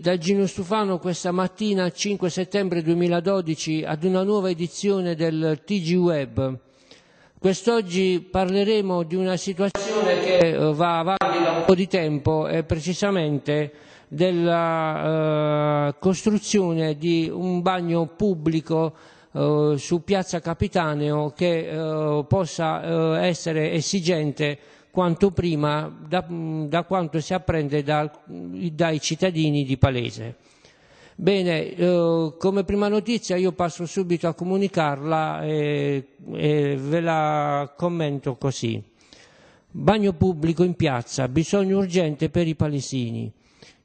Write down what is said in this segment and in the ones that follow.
da Gino Stufano questa mattina 5 settembre 2012 ad una nuova edizione del TG Web. Quest'oggi parleremo di una situazione che eh, va avanti da un po' di tempo e precisamente della eh, costruzione di un bagno pubblico eh, su Piazza Capitaneo che eh, possa eh, essere esigente quanto prima da, da quanto si apprende da, dai cittadini di Palese. Bene, eh, come prima notizia io passo subito a comunicarla e, e ve la commento così. Bagno pubblico in piazza, bisogno urgente per i palesini.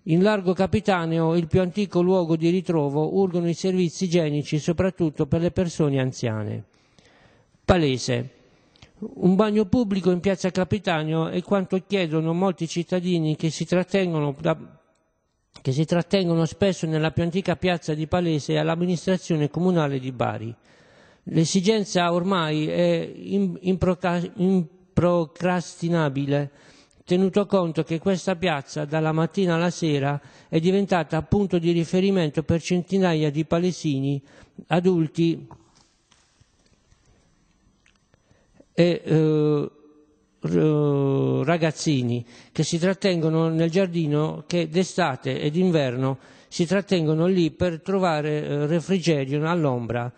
In Largo Capitaneo, il più antico luogo di ritrovo, urgono i servizi igienici soprattutto per le persone anziane. Palese. Un bagno pubblico in piazza Capitanio è quanto chiedono molti cittadini che si trattengono da che si trattengono spesso nella più antica piazza di Palese all'amministrazione comunale di Bari. L'esigenza ormai è improcrastinabile, tenuto conto che questa piazza dalla mattina alla sera è diventata punto di riferimento per centinaia di palesini adulti e eh, ragazzini che si trattengono nel giardino che d'estate ed inverno si trattengono lì per trovare eh, refrigerio all'ombra,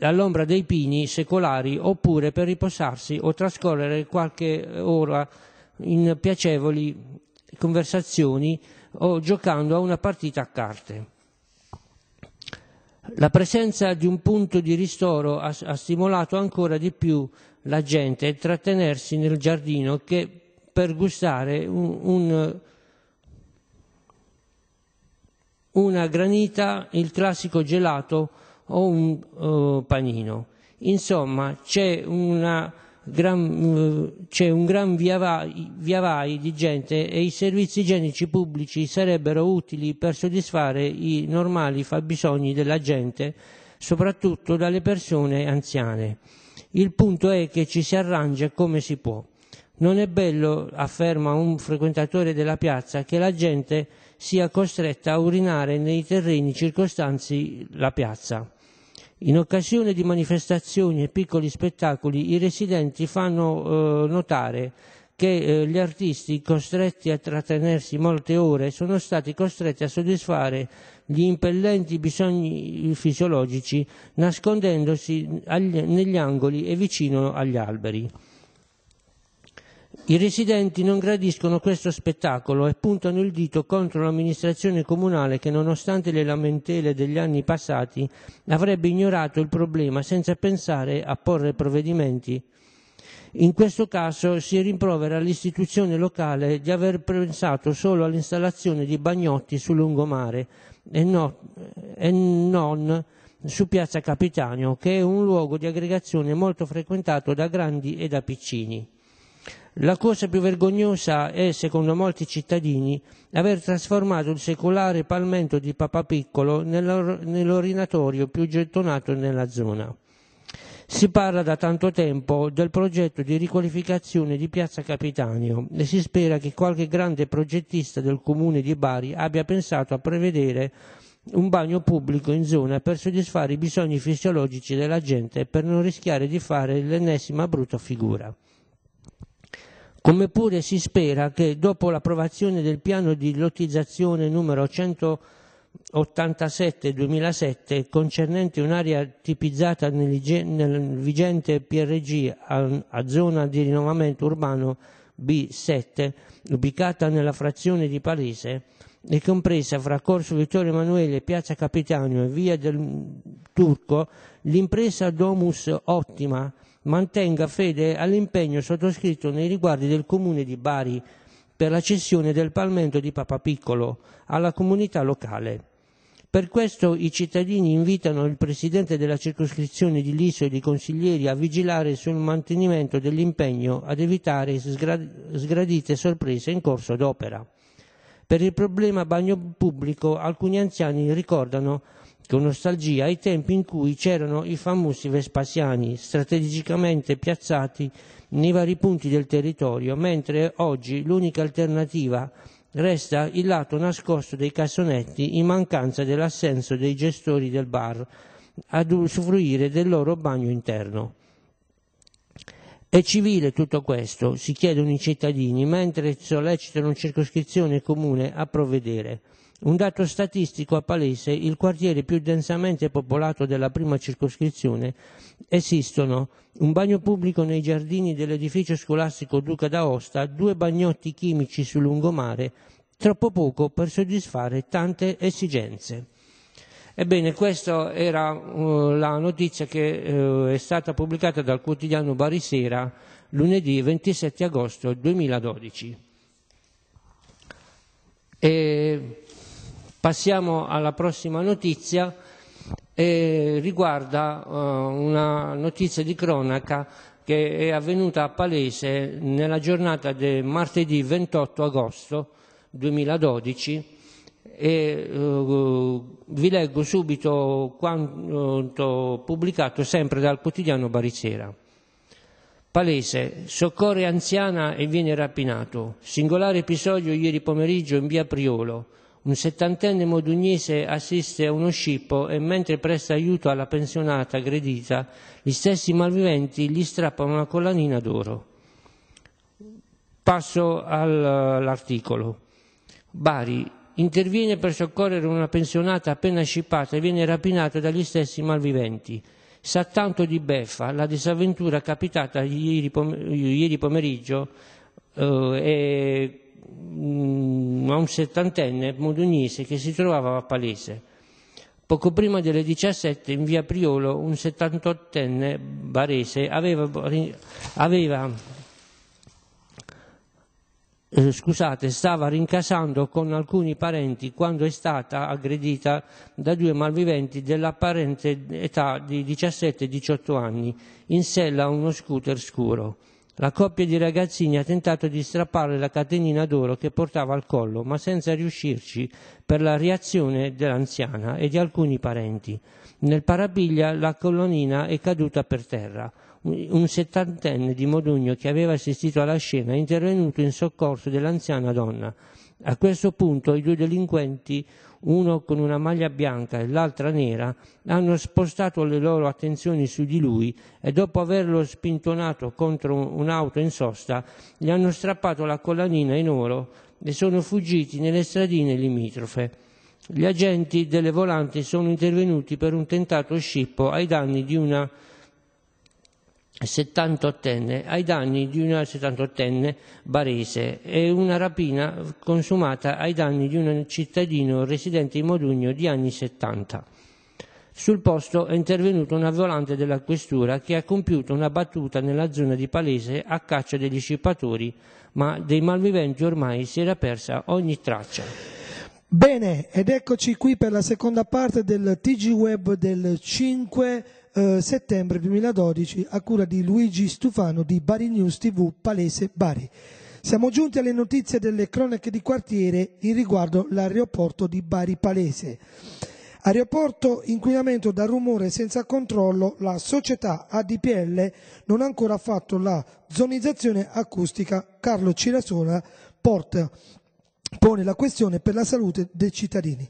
all'ombra dei pini secolari oppure per riposarsi o trascorrere qualche ora in piacevoli conversazioni o giocando a una partita a carte. La presenza di un punto di ristoro ha, ha stimolato ancora di più la gente a trattenersi nel giardino che per gustare un, un, una granita, il classico gelato o un uh, panino. Insomma, c'è una gran, c'è un gran via vai, via di gente e i servizi igienici pubblici sarebbero utili per soddisfare i normali fabbisogni della gente, soprattutto dalle persone anziane. Il punto è che ci si arrangia come si può. Non è bello, afferma un frequentatore della piazza, che la gente sia costretta a urinare nei terreni circostanti la piazza. In occasione di manifestazioni e piccoli spettacoli i residenti fanno eh, notare che eh, gli artisti costretti a trattenersi molte ore sono stati costretti a soddisfare gli impellenti bisogni fisiologici nascondendosi agli, negli angoli e vicino agli alberi. I residenti non gradiscono questo spettacolo e puntano il dito contro l'amministrazione comunale che, nonostante le lamentele degli anni passati, avrebbe ignorato il problema senza pensare a porre provvedimenti. In questo caso si rimprovera l'istituzione locale di aver pensato solo all'installazione di bagnotti sul lungomare e, no, e non su Piazza Capitanio, che è un luogo di aggregazione molto frequentato da grandi e da piccini. La cosa più vergognosa è, secondo molti cittadini, aver trasformato il secolare palmento di Papa Piccolo nell'orinatorio più gettonato nella zona. Si parla da tanto tempo del progetto di riqualificazione di Piazza Capitanio e si spera che qualche grande progettista del comune di Bari abbia pensato a prevedere un bagno pubblico in zona per soddisfare i bisogni fisiologici della gente e per non rischiare di fare l'ennesima brutta figura come pure si spera che dopo l'approvazione del piano di lottizzazione numero 187-2007 concernente un'area tipizzata nel, nel vigente PRG a, a zona di rinnovamento urbano B7 ubicata nella frazione di Palese e compresa fra Corso Vittorio Emanuele, Piazza Capitano e Via del Turco, l'impresa Domus Ottima mantenga fede all'impegno sottoscritto nei riguardi del Comune di Bari per la cessione del palmento di Papa Piccolo alla comunità locale. Per questo i cittadini invitano il Presidente della circoscrizione di Liso e i consiglieri a vigilare sul mantenimento dell'impegno ad evitare sgradite sorprese in corso d'opera. Per il problema bagno pubblico alcuni anziani ricordano con nostalgia ai tempi in cui c'erano i famosi Vespasiani strategicamente piazzati nei vari punti del territorio, mentre oggi l'unica alternativa resta il lato nascosto dei cassonetti in mancanza dell'assenso dei gestori del bar ad usufruire del loro bagno interno. È civile tutto questo, si chiedono i cittadini, mentre sollecitano circoscrizione comune a provvedere. Un dato statistico appalese, il quartiere più densamente popolato della prima circoscrizione, esistono un bagno pubblico nei giardini dell'edificio scolastico Duca d'Aosta, due bagnotti chimici sul lungomare, troppo poco per soddisfare tante esigenze. Ebbene, questa era uh, la notizia che uh, è stata pubblicata dal quotidiano Barisera lunedì 27 agosto 2012. E Passiamo alla prossima notizia e eh, riguarda uh, una notizia di cronaca che è avvenuta a Palese nella giornata di martedì 28 agosto 2012 e uh, vi leggo subito quanto pubblicato sempre dal quotidiano Barisera. Palese, soccorre anziana e viene rapinato. Singolare episodio ieri pomeriggio in via Priolo. Un settantenne modugnese assiste a uno scippo e mentre presta aiuto alla pensionata aggredita, gli stessi malviventi gli strappano una collanina d'oro. Passo all'articolo. Bari interviene per soccorrere una pensionata appena scippata e viene rapinata dagli stessi malviventi. Sa tanto di beffa la disavventura capitata ieri, pomeriggio eh, e Mm, a un settantenne modugnese che si trovava a Palese. Poco prima delle 17 in via Priolo un 78enne barese aveva, aveva eh, scusate, stava rincasando con alcuni parenti quando è stata aggredita da due malviventi dell'apparente età di 17-18 anni, in sella a uno scooter scuro. La coppia di ragazzini ha tentato di strapparle la catenina d'oro che portava al collo, ma senza riuscirci per la reazione dell'anziana e di alcuni parenti. Nel parapiglia la colonnina è caduta per terra. Un settantenne di Modugno che aveva assistito alla scena è intervenuto in soccorso dell'anziana donna. A questo punto i due delinquenti, uno con una maglia bianca e l'altra nera, hanno spostato le loro attenzioni su di lui e dopo averlo spintonato contro un'auto in sosta, gli hanno strappato la collanina in oro e sono fuggiti nelle stradine limitrofe. Gli agenti delle volanti sono intervenuti per un tentato scippo ai danni di una 78enne ai danni di una 78enne barese e una rapina consumata ai danni di un cittadino residente in Modugno di anni 70. Sul posto è intervenuto una volante della questura che ha compiuto una battuta nella zona di Palese a caccia degli scippatori, ma dei malviventi ormai si era persa ogni traccia. Bene, ed eccoci qui per la seconda parte del TG Web del 5 eh, settembre 2012 a cura di Luigi Stufano di Bari News TV Palese Bari. Siamo giunti alle notizie delle cronache di quartiere in riguardo l'aeroporto di Bari Palese. Aeroporto inquinamento da rumore senza controllo, la società ADPL non ha ancora fatto la zonizzazione acustica. Carlo Cirasola porta, pone la questione per la salute dei cittadini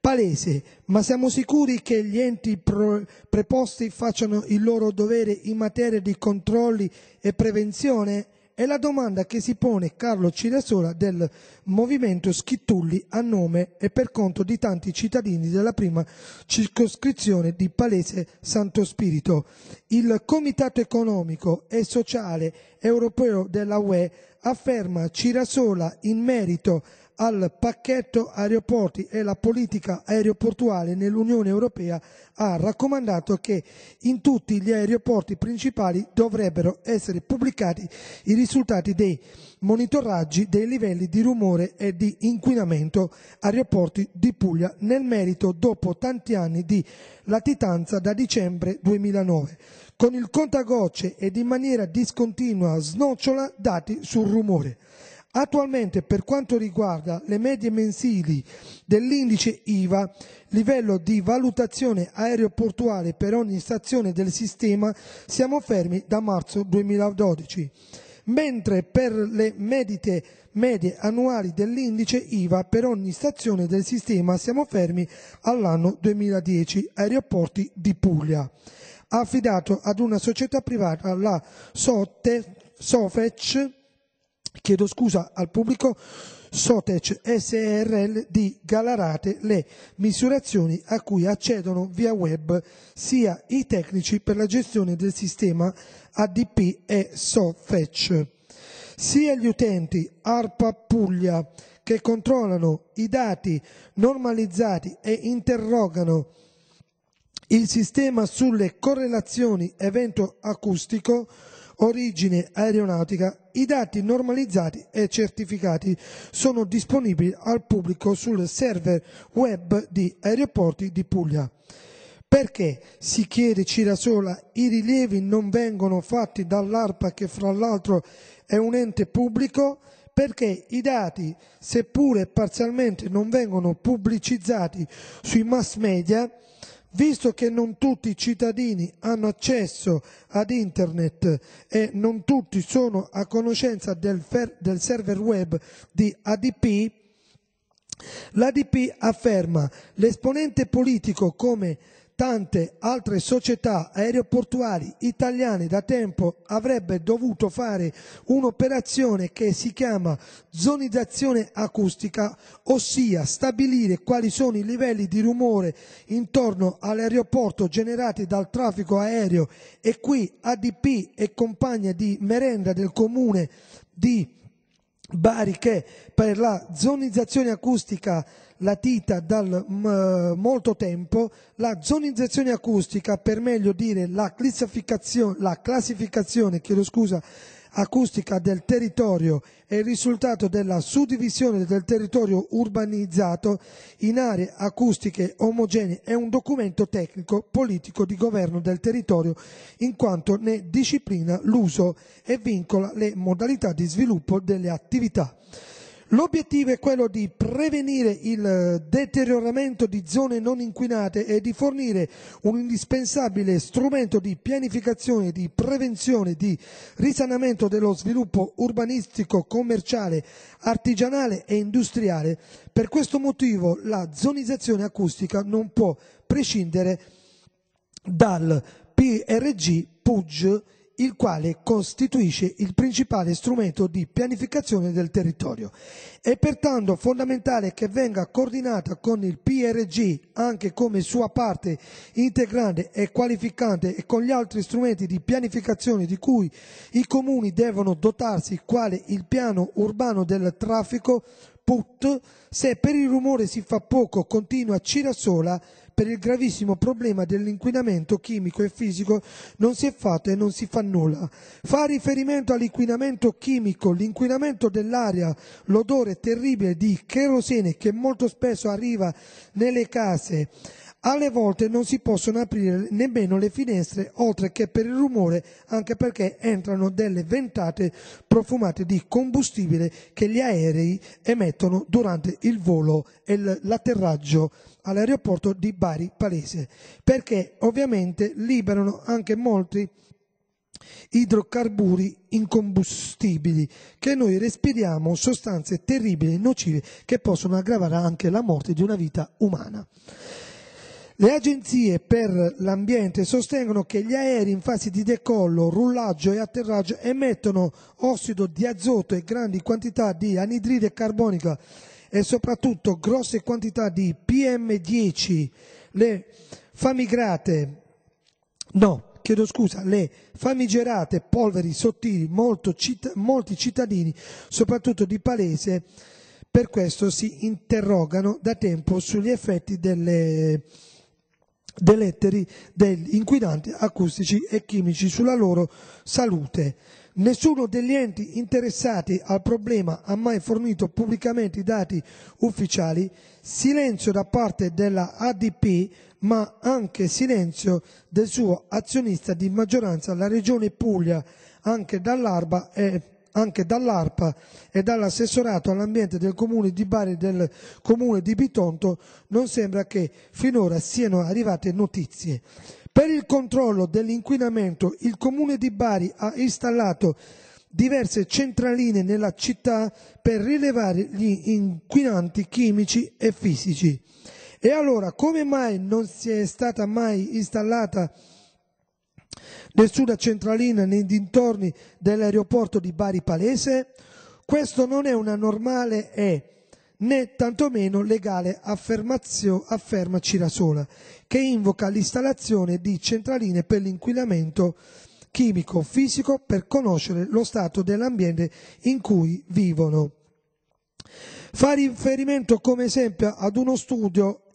palese, ma siamo sicuri che gli enti preposti facciano il loro dovere in materia di controlli e prevenzione? È la domanda che si pone Carlo Cirasola del Movimento Schittulli a nome e per conto di tanti cittadini della prima circoscrizione di Palese Santo Spirito. Il Comitato economico e sociale europeo della UE afferma Cirasola in merito al pacchetto aeroporti e la politica aeroportuale nell'Unione Europea ha raccomandato che in tutti gli aeroporti principali dovrebbero essere pubblicati i risultati dei monitoraggi dei livelli di rumore e di inquinamento aeroporti di Puglia nel merito dopo tanti anni di latitanza da dicembre 2009 con il contagocce ed in maniera discontinua snocciola dati sul rumore. Attualmente, per quanto riguarda le medie mensili dell'indice IVA, livello di valutazione aeroportuale per ogni stazione del sistema, siamo fermi da marzo 2012, mentre per le medite medie annuali dell'indice IVA per ogni stazione del sistema siamo fermi all'anno 2010, aeroporti di Puglia Ha affidato ad una società privata, la Sote, Sofec, chiedo scusa al pubblico, Sotec SRL di Galarate le misurazioni a cui accedono via web sia i tecnici per la gestione del sistema ADP e Sotec, sia gli utenti ARPA Puglia che controllano i dati normalizzati e interrogano il sistema sulle correlazioni evento acustico origine aeronautica, i dati normalizzati e certificati sono disponibili al pubblico sul server web di Aeroporti di Puglia. Perché, si chiede Cirasola, i rilievi non vengono fatti dall'ARPA che fra l'altro è un ente pubblico? perché i dati, seppure parzialmente non vengono pubblicizzati sui mass media, Visto che non tutti i cittadini hanno accesso ad internet e non tutti sono a conoscenza del, del server web di ADP, L'ADP afferma l'esponente politico come tante altre società aeroportuali italiane da tempo avrebbe dovuto fare un'operazione che si chiama zonizzazione acustica, ossia stabilire quali sono i livelli di rumore intorno all'aeroporto generati dal traffico aereo e qui ADP e compagnia di merenda del comune di Bari che per la zonizzazione acustica latita dal molto tempo, la zonizzazione acustica, per meglio dire la classificazione, la classificazione scusa, acustica del territorio è il risultato della suddivisione del territorio urbanizzato in aree acustiche omogenee, è un documento tecnico politico di governo del territorio in quanto ne disciplina l'uso e vincola le modalità di sviluppo delle attività. L'obiettivo è quello di prevenire il deterioramento di zone non inquinate e di fornire un indispensabile strumento di pianificazione, di prevenzione, di risanamento dello sviluppo urbanistico, commerciale, artigianale e industriale. Per questo motivo la zonizzazione acustica non può prescindere dal PRG PUG il quale costituisce il principale strumento di pianificazione del territorio. È pertanto fondamentale che venga coordinata con il PRG anche come sua parte integrante e qualificante e con gli altri strumenti di pianificazione di cui i comuni devono dotarsi, quale il piano urbano del traffico PUT, se per il rumore si fa poco, continua Cirasola, per il gravissimo problema dell'inquinamento chimico e fisico non si è fatto e non si fa nulla. Fa riferimento all'inquinamento chimico, l'inquinamento dell'aria, l'odore terribile di cherosene che molto spesso arriva nelle case, alle volte non si possono aprire nemmeno le finestre, oltre che per il rumore, anche perché entrano delle ventate profumate di combustibile che gli aerei emettono durante il volo e l'atterraggio all'aeroporto di Bari Palese, perché ovviamente liberano anche molti idrocarburi incombustibili che noi respiriamo sostanze terribili e nocive che possono aggravare anche la morte di una vita umana. Le agenzie per l'ambiente sostengono che gli aerei in fase di decollo, rullaggio e atterraggio emettono ossido di azoto e grandi quantità di anidride carbonica e soprattutto grosse quantità di PM10, le famigrate, no, chiedo scusa, le famigerate polveri sottili, citt molti cittadini, soprattutto di Palese, per questo si interrogano da tempo sugli effetti delle dei letteri degli inquinanti acustici e chimici sulla loro salute. Nessuno degli enti interessati al problema ha mai fornito pubblicamente i dati ufficiali, silenzio da parte della ADP, ma anche silenzio del suo azionista di maggioranza, la Regione Puglia, anche dall'Arba e anche dall'ARPA e dall'assessorato all'ambiente del comune di Bari e del comune di Bitonto, non sembra che finora siano arrivate notizie. Per il controllo dell'inquinamento il comune di Bari ha installato diverse centraline nella città per rilevare gli inquinanti chimici e fisici. E allora come mai non si è stata mai installata nessuna centralina nei dintorni dell'aeroporto di Bari Palese, questo non è una normale e né tantomeno legale afferma Cirasola, che invoca l'installazione di centraline per l'inquinamento chimico fisico per conoscere lo stato dell'ambiente in cui vivono. Fa riferimento come esempio ad uno studio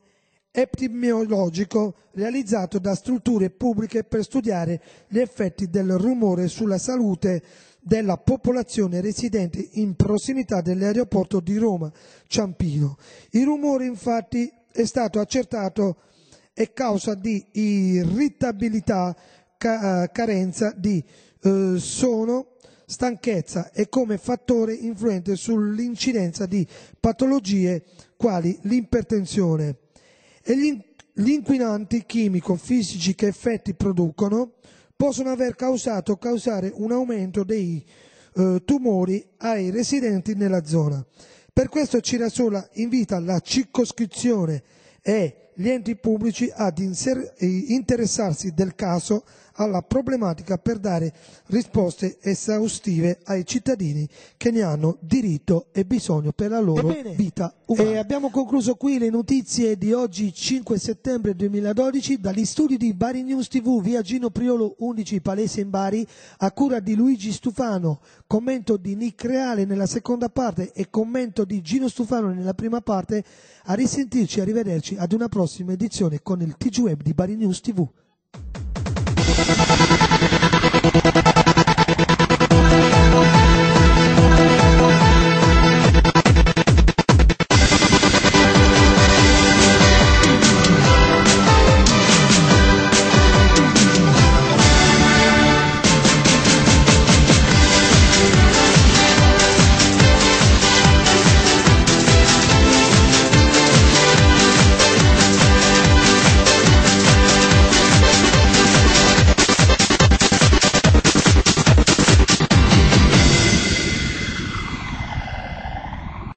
epidemiologico realizzato da strutture pubbliche per studiare gli effetti del rumore sulla salute della popolazione residente in prossimità dell'aeroporto di Roma Ciampino. Il rumore infatti è stato accertato è causa di irritabilità, ca eh, carenza di eh, sono, stanchezza e come fattore influente sull'incidenza di patologie quali l'ipertensione e gli, gli inquinanti chimico-fisici che effetti producono possono aver causato o causare un aumento dei eh, tumori ai residenti nella zona. Per questo Cirasola invita la circoscrizione e gli enti pubblici ad eh, interessarsi del caso alla problematica per dare risposte esaustive ai cittadini che ne hanno diritto e bisogno per la loro Ebbene, vita umana. E eh, abbiamo concluso qui le notizie di oggi 5 settembre 2012 dagli studi di Bari News TV via Gino Priolo 11 Palese in Bari a cura di Luigi Stufano, commento di Nick Reale nella seconda parte e commento di Gino Stufano nella prima parte. A risentirci, arrivederci ad una prossima prossima edizione con il TG Web di Bari News TV.